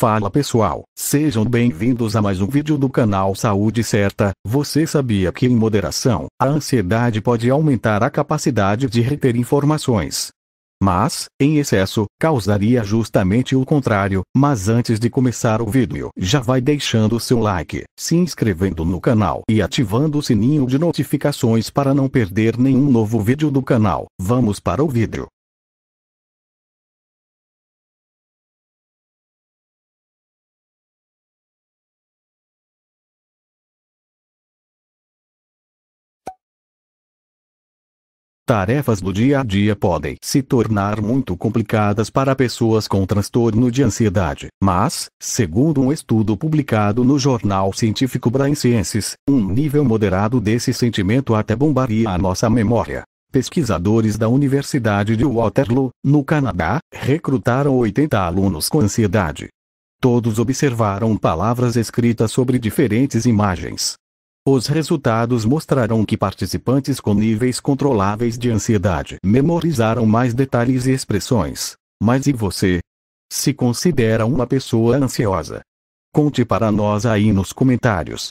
Fala pessoal, sejam bem-vindos a mais um vídeo do canal Saúde Certa. Você sabia que em moderação, a ansiedade pode aumentar a capacidade de reter informações? Mas, em excesso, causaria justamente o contrário. Mas antes de começar o vídeo, já vai deixando seu like, se inscrevendo no canal e ativando o sininho de notificações para não perder nenhum novo vídeo do canal. Vamos para o vídeo. tarefas do dia a dia podem se tornar muito complicadas para pessoas com transtorno de ansiedade. Mas, segundo um estudo publicado no jornal científico Brain Sciences, um nível moderado desse sentimento até bombaria a nossa memória. Pesquisadores da Universidade de Waterloo, no Canadá, recrutaram 80 alunos com ansiedade. Todos observaram palavras escritas sobre diferentes imagens, os resultados mostraram que participantes com níveis controláveis de ansiedade memorizaram mais detalhes e expressões. Mas e você? Se considera uma pessoa ansiosa? Conte para nós aí nos comentários.